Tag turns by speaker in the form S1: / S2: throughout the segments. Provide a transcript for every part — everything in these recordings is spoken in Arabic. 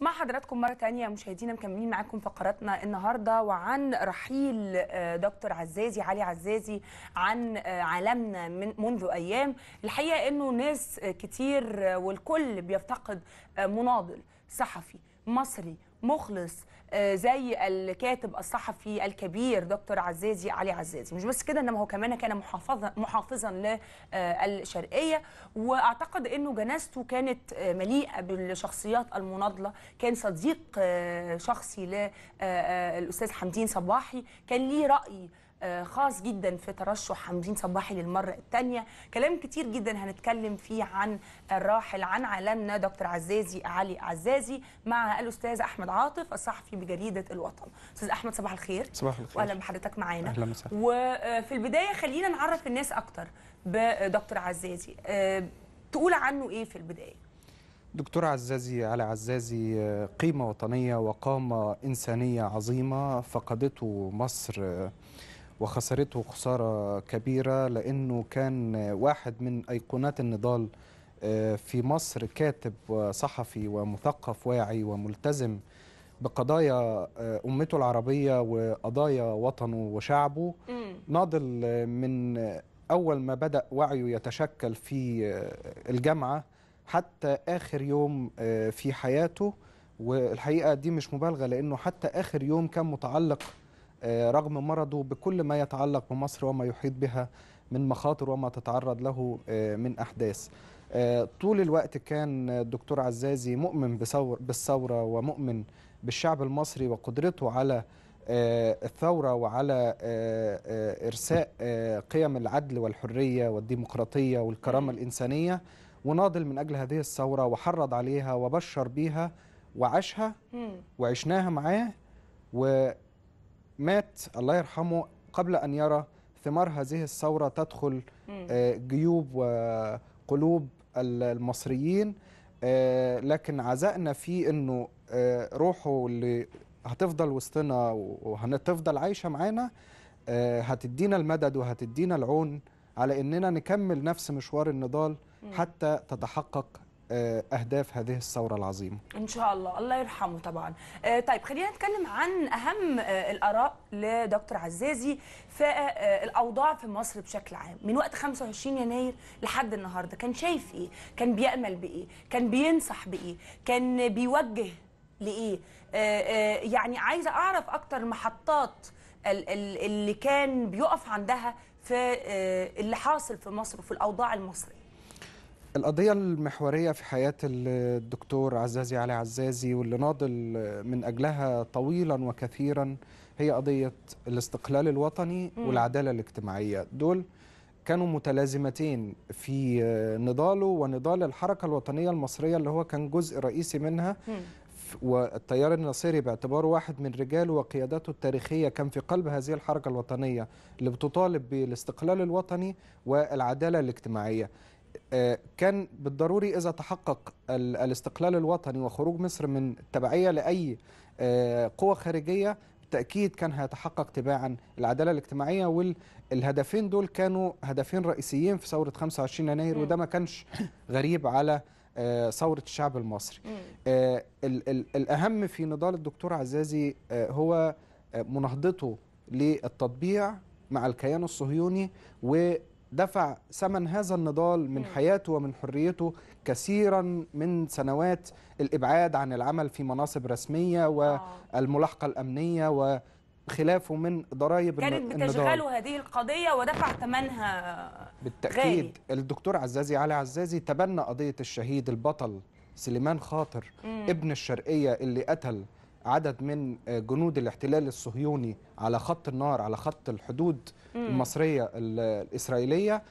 S1: مع حضراتكم مرة تانية مشاهدينا مكملين معاكم فقراتنا النهاردة وعن رحيل آه، دكتور عزازي علي عزازي عن آه، عالمنا من منذ أيام الحقيقة أنه ناس آه، كتير والكل بيفتقد مناضل صحفي مصري مخلص آه، زي الكاتب الصحفي الكبير دكتور عزازي علي عزازي مش بس كده انما هو كمان كان محافظا محافظا آه، للشرقيه واعتقد انه جنازته كانت آه، مليئه بالشخصيات المناضله كان صديق شخصي للاستاذ حمدين صباحي كان ليه راي آه، خاص جدا في ترشح حمدين صباحي للمره الثانيه كلام كتير جدا هنتكلم فيه عن الراحل عن عالمنا دكتور عزازي علي عزازي مع الاستاذ احمد عاطف الصحفي بجريده الوطن استاذ احمد صباح الخير صباح الخير واهلا بحضرتك معانا اهلا وسهلا وفي آه، البدايه خلينا نعرف الناس اكتر بدكتور عزازي آه، تقول عنه ايه في البدايه
S2: دكتور عزازي علي عزازي قيمة وطنية وقامة إنسانية عظيمة فقدته مصر وخسرته خسارة كبيرة لأنه كان واحد من أيقونات النضال آه، في مصر كاتب وصحفي ومثقف واعي وملتزم بقضايا آه، أمته العربية وقضايا وطنه وشعبه ناضل آه، من أول ما بدأ وعيه يتشكل في الجامعة حتى آخر يوم في حياته والحقيقة دي مش مبالغة لأنه حتى آخر يوم كان متعلق آه، رغم مرضه بكل ما يتعلق بمصر وما يحيط بها من مخاطر وما تتعرض له آه، من أحداث آه، طول الوقت كان الدكتور عزازي مؤمن بالثورة ومؤمن بالشعب المصري وقدرته على الثورة وعلى إرساء قيم العدل والحرية والديمقراطية والكرامة الإنسانية وناضل من أجل هذه الثورة وحرض عليها وبشر بيها وعاشها وعشناها معاه و مات الله يرحمه قبل أن يرى ثمار هذه الثورة تدخل آه، جيوب وقلوب المصريين آه، لكن عزائنا فيه أنه آه، روحه اللي هتفضل وسطنا وهتفضل عايشة معانا هتدينا المدد وهتدينا العون على أننا نكمل نفس مشوار النضال حتى تتحقق آه، اهداف هذه الثوره العظيمه
S1: ان شاء الله الله يرحمه طبعا آه، طيب خلينا نتكلم عن اهم آه، الاراء لدكتور عزازي في الاوضاع في مصر بشكل عام من وقت 25 يناير لحد النهارده كان شايف ايه كان بيامل بايه كان بينصح بايه كان بيوجه لايه يعني عايزه اعرف اكتر محطات اللي كان بيقف عندها في اللي حاصل في مصر وفي الاوضاع المصريه
S2: القضية المحورية في حياة الدكتور عزازي علي عزازي واللي ناضل من أجلها طويلا وكثيرا هي قضية الاستقلال الوطني والعدالة الاجتماعية دول كانوا متلازمتين في نضاله ونضال الحركة الوطنية المصرية اللي هو كان جزء رئيسي منها والتيار الناصري باعتباره واحد من رجاله وقياداته التاريخية كان في قلب هذه الحركة الوطنية اللي بتطالب بالاستقلال الوطني والعدالة الاجتماعية آه، كان بالضروري إذا تحقق الاستقلال الوطني وخروج مصر من التبعية لأي آه، قوة خارجية بالتأكيد كان هيتحقق تباعا العدالة الاجتماعية والهدفين دول كانوا هدفين رئيسيين في ثورة 25 يناير وده ما كانش غريب على آه، ثورة الشعب المصري الأهم في نضال الدكتور عزازي هو مناهضته للتطبيع مع الكيان الصهيوني و دفع ثمن هذا النضال من حياته ومن حريته كثيرا من سنوات الابعاد عن العمل في مناصب رسميه آه. والملاحقه الامنيه و خلافه من ضرائب كانت بتشغله
S1: هذه القضية ودفع ثمنها
S2: بالتأكيد غالي. الدكتور عزازي علي عزازي تبنى قضية الشهيد البطل سليمان خاطر مم. ابن الشرقية اللي قتل عدد من آه، جنود الاحتلال الصهيوني على خط النار على خط الحدود المصرية الإسرائيلية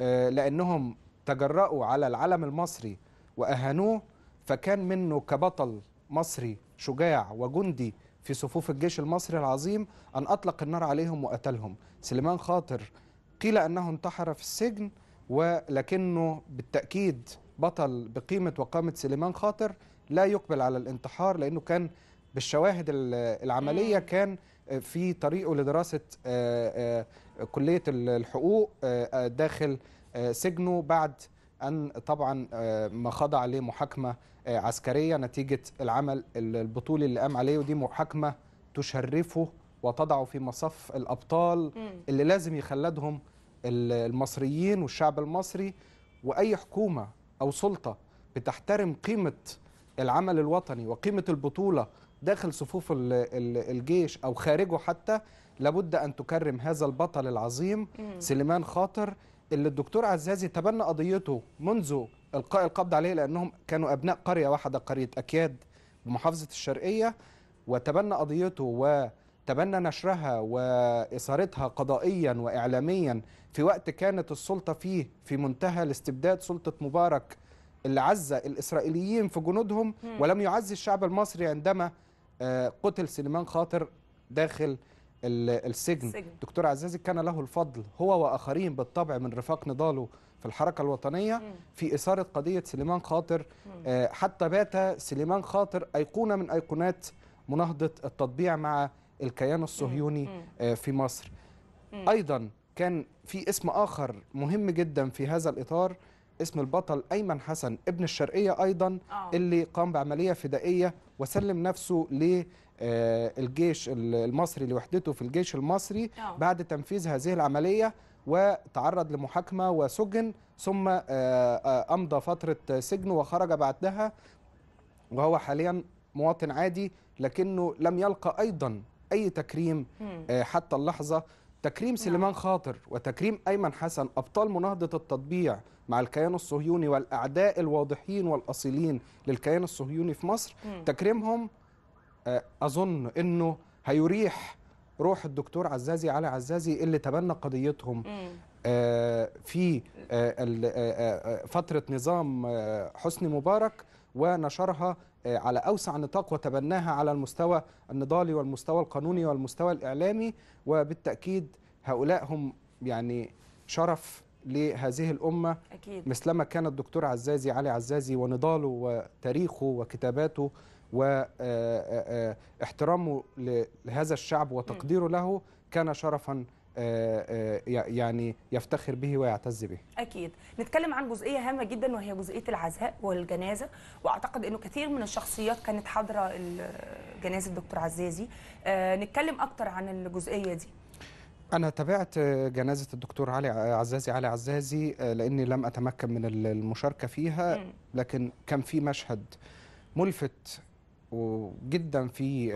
S2: آه، لأنهم تجرأوا على العلم المصري وأهانوه فكان منه كبطل مصري شجاع وجندي في صفوف الجيش المصري العظيم أن أطلق النار عليهم وقتلهم سليمان خاطر قيل أنه انتحر في السجن ولكنه بالتأكيد بطل بقيمة وقامة سليمان خاطر لا يقبل على الانتحار لأنه كان بالشواهد العمليه كان آه، في طريقه لدراسه آه، آه، كليه الحقوق داخل سجنه بعد ان طبعا ما خضع لمحاكمه عسكريه نتيجه العمل البطولي اللي قام عليه ودي محاكمه تشرفه وتضعه في مصف الابطال اللي لازم يخلدهم المصريين والشعب المصري واي حكومه او سلطه بتحترم قيمه العمل الوطني وقيمه البطوله داخل صفوف الجيش أو خارجه حتى لابد أن تكرم هذا البطل العظيم سليمان خاطر اللي الدكتور عزازي تبنى قضيته منذ القاء القبض عليه لأنهم كانوا أبناء قرية واحدة قرية أكياد بمحافظة الشرقية وتبنى قضيته و تبنى نشرها وإثارتها قضائيا وإعلاميا في وقت كانت السلطة فيه في منتهى الاستبداد سلطة مبارك اللي عزى الإسرائيليين في جنودهم ولم يعز الشعب المصري عندما آه، قتل سليمان خاطر داخل السجن السجن دكتور عزازي كان له الفضل هو وآخرين بالطبع من رفاق نضاله في الحركة الوطنية في إثارة قضية سليمان خاطر آه، حتى بات سليمان خاطر أيقونة من أيقونات مناهضة التطبيع مع الكيان الصهيوني آه، في مصر أيضا كان في اسم آخر مهم جدا في هذا الإطار اسم البطل أيمن حسن ابن الشرقية أيضا اللي قام بعملية فدائية وسلم نفسه للجيش آه، المصري لوحدته في الجيش المصري اه. بعد تنفيذ هذه العملية وتعرض لمحاكمة وسجن ثم آه، أمضى فترة سجن وخرج بعدها وهو حاليا مواطن عادي لكنه لم يلقى أيضا أي تكريم حتى اللحظة تكريم نعم. سليمان خاطر وتكريم أيمن حسن أبطال مناهضة التطبيع مع الكيان الصهيوني والأعداء الواضحين والأصيلين للكيان الصهيوني في مصر تكريمهم آه، أظن أنه هيريح روح الدكتور عزازي علي عزازي اللي تبنى قضيتهم آه، في آه، فترة نظام حسني مبارك ونشرها آه، على أوسع نطاق وتبناها على المستوى النضالي والمستوى القانوني والمستوى الإعلامي وبالتأكيد هؤلاء هم يعني شرف لهذه الأمة أكيد. مثلما كان الدكتور عزازي علي عزازي ونضاله وتاريخه وكتاباته واحترامه آه، آه، لهذا الشعب وتقديره له كان شرفا آه، آه، يعني يفتخر به ويعتز به
S1: اكيد نتكلم عن جزئيه هامه جدا وهي جزئيه العزاء والجنازه واعتقد انه كثير من الشخصيات كانت حاضره جنازه الدكتور عزازي آه، نتكلم اكتر عن الجزئيه دي
S2: أنا تابعت جنازة الدكتور علي عزازي علي عزازي لأني لم أتمكن من المشاركة فيها لكن كان في مشهد ملفت وجدا في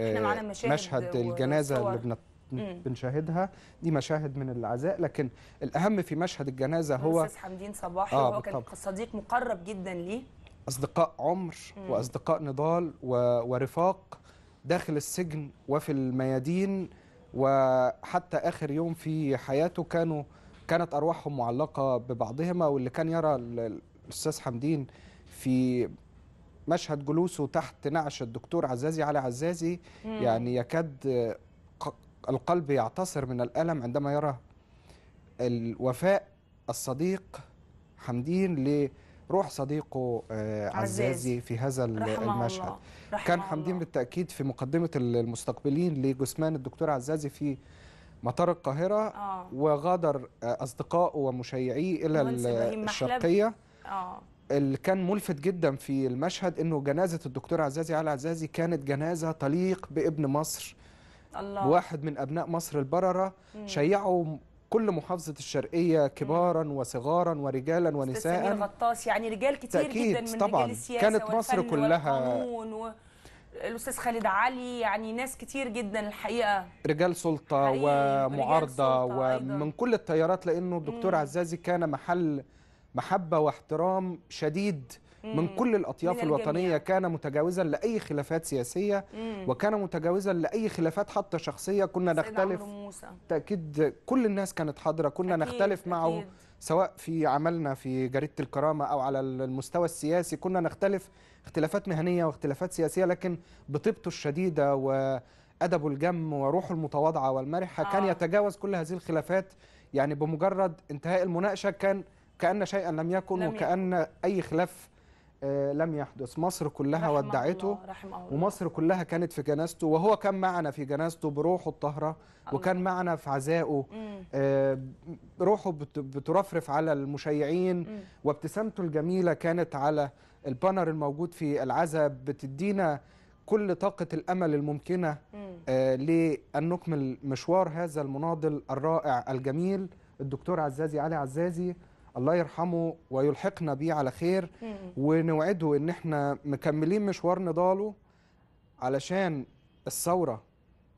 S2: مشهد الجنازة اللي بنشاهدها دي مشاهد من العزاء لكن الاهم في مشهد الجنازه هو الاستاذ
S1: حمدين صباحي آه وهو كان صديق مقرب جدا ليه
S2: اصدقاء عمر مم. واصدقاء نضال و... ورفاق داخل السجن وفي الميادين وحتى اخر يوم في حياته كانوا كانت ارواحهم معلقه ببعضهما واللي كان يرى الاستاذ حمدين في مشهد جلوسه تحت نعش الدكتور عزازي علي عزازي مم. يعني يكاد القلب يعتصر من الألم عندما يرى الوفاء الصديق حمدين لروح صديقه آه، عزازي في هذا المشهد الله. كان حمدين الله. بالتأكيد في مقدمة المستقبلين لجثمان الدكتور عزازي في مطار القاهرة آه. وغادر آه، أصدقائه ومشيعيه إلى الشرقية آه. اللي كان ملفت جدا في المشهد انه جنازه الدكتور عزازي علي عزازي كانت جنازه تليق بابن مصر الله. واحد من أبناء مصر البررة مم. شيعوا كل محافظة الشرقية كبارا مم. وصغارا ورجالا ونساء سمير
S1: غطاس يعني رجال كتير تأكيد جدا من طبعا رجال السياسة كانت مصر كلها الاستاذ خالد علي يعني ناس كتير جدا الحقيقه
S2: رجال سلطه ومعارضه ومن كل التيارات لانه الدكتور مم. عزازي كان محل محبه واحترام شديد من كل الأطياف الوطنية كان متجاوزا لأي خلافات سياسية وكان متجاوزا لأي خلافات حتى شخصية كنا نختلف تأكيد كل الناس كانت حاضرة كنا أكيد نختلف معه أكيد. سواء في عملنا في جريدة الكرامة أو على المستوى السياسي كنا نختلف اختلافات مهنية واختلافات سياسية لكن بطيبته الشديدة وأدبه الجم وروحه المتواضعة والمرحة آه. كان يتجاوز كل هذه الخلافات يعني بمجرد انتهاء المناقشة كان كأن شيئا لم يكن لم وكأن يكن. أي خلاف آه، لم يحدث مصر كلها رحم ودعته الله. رحم الله. ومصر كلها كانت في جنازته وهو كان معنا في جنازته بروحه الطاهرة وكان معنا في عزائه آه، روحه بترفرف على المشيعين وابتسامته الجميلة كانت على البانر الموجود في العزاء بتدينا كل طاقة الأمل الممكنة آه، لأن نكمل مشوار هذا المناضل الرائع الجميل الدكتور عزازي علي عزازي الله يرحمه ويلحقنا بيه على خير ونوعده ان احنا مكملين مشوار نضاله علشان الثوره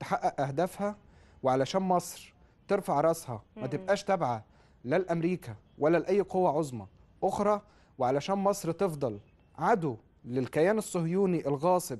S2: تحقق اهدافها وعلشان مصر ترفع راسها ما تبقاش تابعه لا لامريكا ولا لاي قوه عظمى اخرى وعلشان مصر تفضل عدو للكيان الصهيوني الغاصب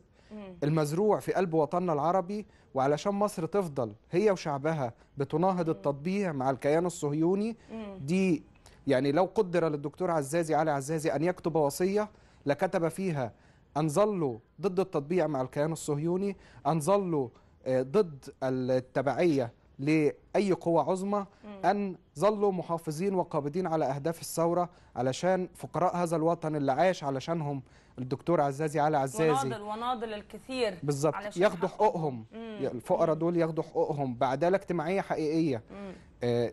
S2: المزروع في قلب وطننا العربي وعلشان مصر تفضل هي وشعبها بتناهض التطبيع مع الكيان الصهيوني دي يعني لو قدر للدكتور عزازي علي عزازي أن يكتب وصية لكتب فيها أن ظلوا ضد التطبيع مع الكيان الصهيوني أن ظلوا آه، ضد التبعية لأي قوة عظمى أن ظلوا محافظين وقابضين على أهداف الثورة علشان فقراء هذا الوطن اللي عاش علشانهم الدكتور عزازي علي عزازي وناضل
S1: وناضل الكثير بالظبط ياخدوا
S2: حقوقهم يعني الفقراء دول ياخدوا حقوقهم بعدالة اجتماعية حقيقية آه،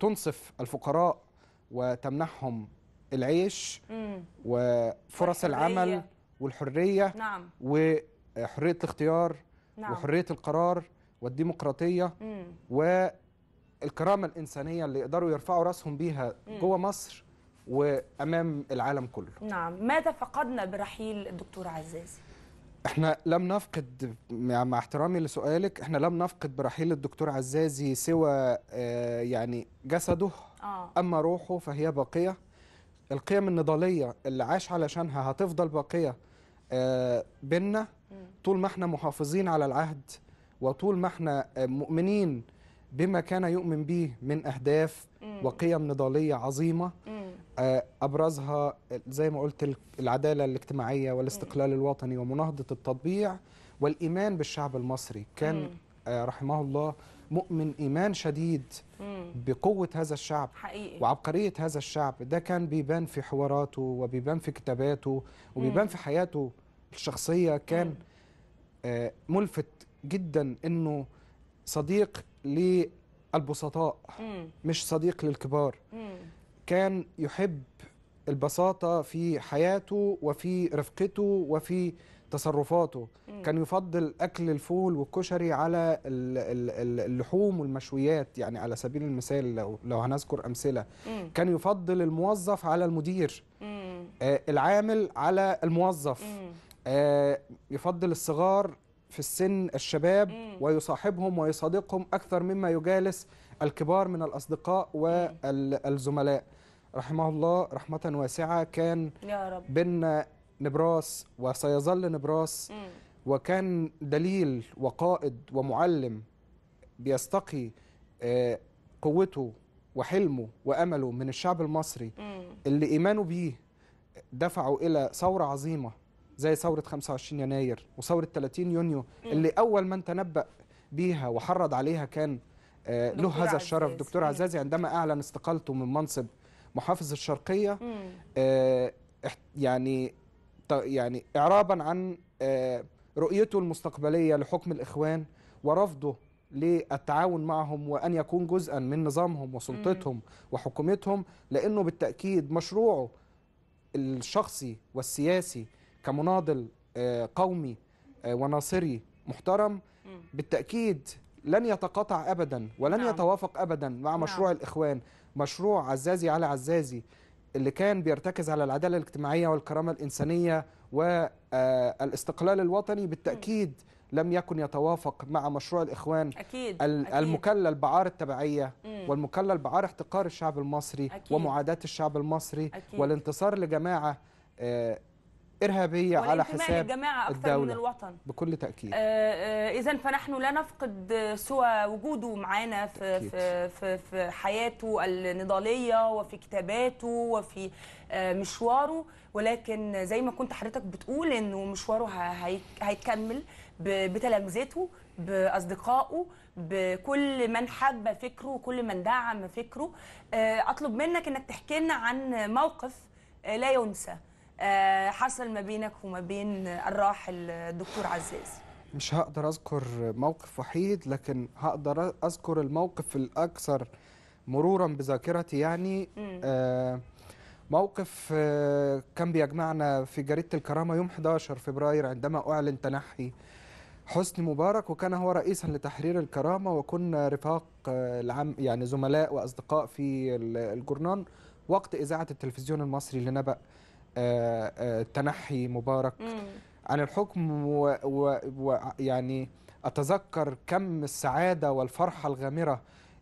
S2: تنصف الفقراء وتمنحهم العيش مم. وفرص العمل والحرية نعم. وحرية الاختيار نعم. وحرية القرار والديمقراطية مم. والكرامة الإنسانية اللي يقدروا يرفعوا رأسهم بيها مم. جوه مصر وأمام العالم كله
S1: نعم ماذا فقدنا برحيل الدكتور عزازي؟
S2: احنا لم نفقد يعني مع احترامي لسؤالك احنا لم نفقد برحيل الدكتور عزازي سوى آه، يعني جسده آه. اما روحه فهي باقيه القيم النضاليه اللي عاش علشانها هتفضل باقيه آه، بينا طول ما احنا محافظين على العهد وطول ما احنا مؤمنين بما كان يؤمن به من اهداف وقيم نضاليه عظيمه آه، ابرزها زي ما قلت العداله الاجتماعيه والاستقلال الوطني ومناهضه التطبيع والايمان بالشعب المصري كان آه، رحمه الله مؤمن ايمان شديد بقوه هذا الشعب حقيقي. وعبقريه هذا الشعب ده كان بيبان في حواراته وبيبان في كتاباته وبيبان في حياته الشخصيه كان آه، ملفت جدا انه صديق البسطاء مم. مش صديق للكبار مم. كان يحب البساطة في حياته وفي رفقته وفي تصرفاته مم. كان يفضل أكل الفول والكشري على اللحوم والمشويات يعني على سبيل المثال لو, لو هنذكر أمثلة مم. كان يفضل الموظف على المدير آه العامل على الموظف آه يفضل الصغار في السن الشباب مم. ويصاحبهم ويصادقهم أكثر مما يجالس الكبار من الأصدقاء والزملاء رحمه الله رحمة واسعة كان يا رب. بيننا نبراس وسيظل نبراس مم. وكان دليل وقائد ومعلم بيستقي آه، قوته وحلمه وأمله من الشعب المصري اللي إيمانه بيه دفعه إلى ثورة عظيمة زي ثورة 25 يناير وثورة 30 يونيو اللي أول من تنبأ بيها وحرض عليها كان آه، له هذا الشرف عزيز. دكتور عزازي عندما أعلن استقالته من منصب محافظ الشرقية آه، يعني يعني إعرابا عن آه، رؤيته المستقبلية لحكم الإخوان ورفضه للتعاون معهم وأن يكون جزءا من نظامهم وسلطتهم وحكومتهم لأنه بالتأكيد مشروعه الشخصي والسياسي كمناضل آه، قومي آه، وناصري محترم بالتأكيد لن يتقاطع أبدا ولن نعم. يتوافق أبدا مع نعم. مشروع الإخوان مشروع عزازي على عزازي اللي كان بيرتكز على العدالة الاجتماعية والكرامة الإنسانية والاستقلال آه، الوطني بالتأكيد لم يكن يتوافق مع مشروع الإخوان أكيد. المكلل بعار التبعية والمكلل بعار احتقار الشعب المصري أكيد. ومعاداة الشعب المصري أكيد. والانتصار لجماعة إرهابية على حساب الجماعة أكثر الدولة من الوطن بكل تأكيد آه،
S1: آه، إذا فنحن لا نفقد سوى وجوده معانا في, في, في, في حياته النضالية وفي كتاباته وفي آه، مشواره ولكن زي ما كنت حضرتك بتقول إنه مشواره هيكمل بتلامذته باصدقائه بكل من حب فكره وكل من دعم فكره اطلب منك انك تحكي لنا عن موقف لا ينسى آه، حصل ما بينك وما بين الراحل الدكتور عزاز
S2: مش هقدر اذكر موقف وحيد لكن هقدر اذكر الموقف الاكثر مرورا بذاكرتي يعني آه، موقف آه، كان بيجمعنا في جريده الكرامه يوم 11 فبراير عندما اعلن تنحي حسني مبارك وكان هو رئيسا لتحرير الكرامه وكنا رفاق العم يعني زملاء واصدقاء في الجورنان وقت اذاعه التلفزيون المصري لنبأ آه، آه، تنحي مبارك مم. عن الحكم ويعني اتذكر كم السعاده والفرحه الغامره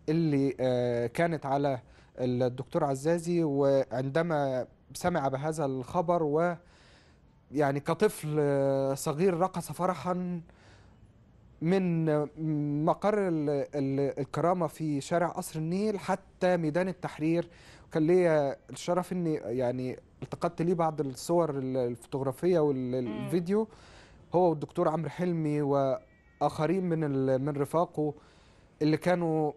S2: اللي آه، كانت على الدكتور عزازي وعندما سمع بهذا الخبر و يعني كطفل صغير رقص فرحا من مقر الكرامه في شارع قصر النيل حتى ميدان التحرير كان ليا الشرف اني يعني التقطت ليه بعض الصور الفوتوغرافيه والفيديو هو والدكتور عمرو حلمي واخرين من من رفاقه اللي كانوا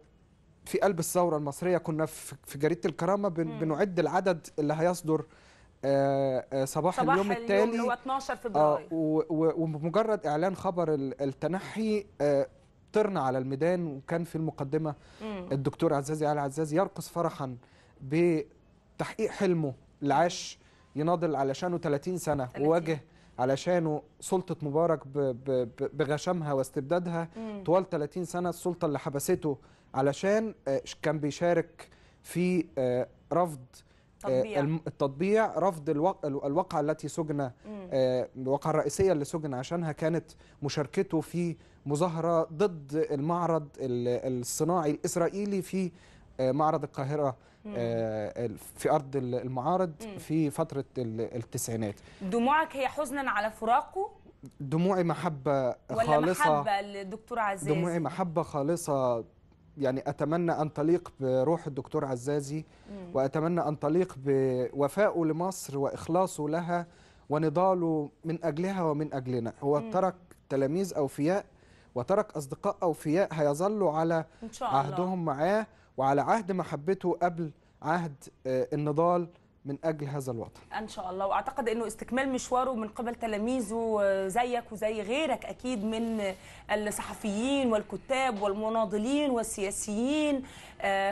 S2: في قلب الثوره المصريه كنا في جريده الكرامه بنعد العدد اللي هيصدر آه، آه، صباح, صباح اليوم التالي اليوم هو
S1: 12 فبراير آه،
S2: ومجرد اعلان خبر التنحي طرنا على الميدان وكان في المقدمه الدكتور عزازي علي عزازي يرقص فرحا بتحقيق حلمه اللي عاش يناضل علشانه 30 سنة 30. وواجه علشانه سلطة مبارك بغشمها واستبدادها مم. طوال 30 سنة السلطة اللي حبسته علشان آه، كان بيشارك في آه، رفض آه، تطبيع. التطبيع رفض الواقعة التي سجن الواقعة الرئيسية اللي سجن عشانها كانت مشاركته في مظاهرة ضد المعرض الصناعي الإسرائيلي في معرض القاهرة آه، في ارض المعارض في فتره التسعينات
S1: دموعك هي حزنا على فراقه
S2: دموعي محبه خالصه ولا محبه
S1: للدكتور عزازي دموعي
S2: محبه خالصه يعني اتمنى ان تليق بروح الدكتور عزازي واتمنى ان تليق بوفائه لمصر واخلاصه لها ونضاله من اجلها ومن اجلنا هو ترك تلاميذ اوفياء وترك اصدقاء اوفياء هيظلوا على عهدهم معاه وعلى عهد محبته قبل عهد آه، النضال من اجل هذا الوطن
S1: ان شاء الله واعتقد انه استكمال مشواره من قبل تلاميذه آه، زيك وزي غيرك اكيد من آه، الصحفيين والكتاب والمناضلين والسياسيين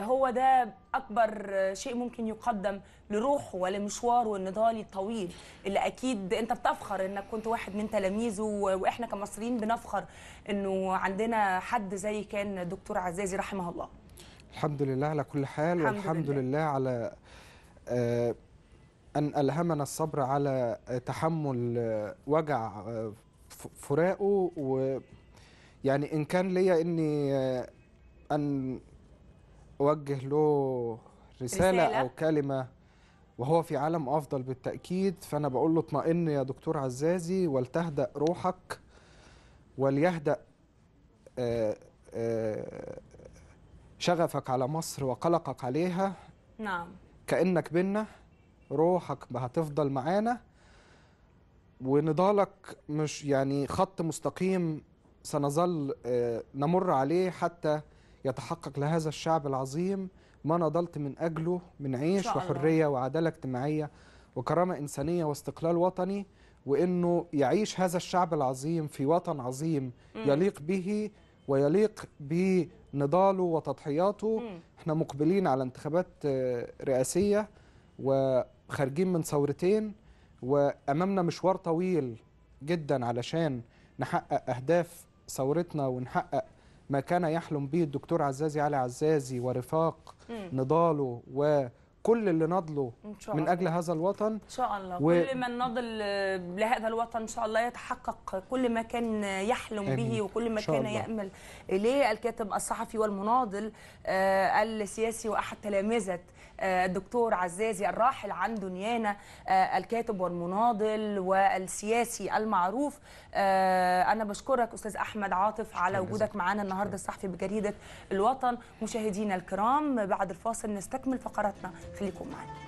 S1: هو ده اكبر شيء ممكن يقدم لروحه ولمشواره النضالي الطويل اللي اكيد انت بتفخر انك كنت واحد من تلاميذه واحنا كمصريين بنفخر انه عندنا حد زي كان دكتور عزازي رحمه الله
S2: الحمد لله على كل حال الحمد والحمد لله, لله على آه أن ألهمنا الصبر على آه، تحمل آه، وجع آه، فراقه ويعني إن كان ليا إني أن أوجه له رسالة, رسالة أو كلمة وهو في عالم أفضل بالتأكيد فأنا بقول له اطمئن يا دكتور عزازي ولتهدأ روحك وليهدأ آآ آآ شغفك على مصر وقلقك عليها نعم كأنك بينا روحك هتفضل معانا ونضالك مش يعني خط مستقيم سنظل آه، نمر عليه حتى يتحقق لهذا الشعب العظيم ما نضلت من أجله من عيش وحرية وعدالة اجتماعية وكرامة إنسانية واستقلال وطني وإنه يعيش هذا الشعب العظيم في وطن عظيم يليق به ويليق ب نضاله وتضحياته م. احنا مقبلين على انتخابات آه، رئاسية وخارجين من ثورتين وأمامنا مشوار طويل جدا علشان نحقق أهداف ثورتنا ونحقق ما كان يحلم به الدكتور عزازي علي عزازي ورفاق م. نضاله و كل اللي نضلوا من اجل هذا الوطن ان
S1: شاء الله و... كل من نضل لهذا الوطن ان شاء الله يتحقق كل ما كان يحلم آمين. به وكل ما كان يامل اليه الكاتب الصحفي والمناضل آه السياسي واحد تلامذه الدكتور عزازي الراحل عن دنيانا آه، الكاتب والمناضل والسياسي المعروف آه، انا بشكرك استاذ احمد عاطف على وجودك معانا النهارده الصحفي بجريده الوطن مشاهدينا الكرام بعد الفاصل نستكمل فقراتنا خليكم معانا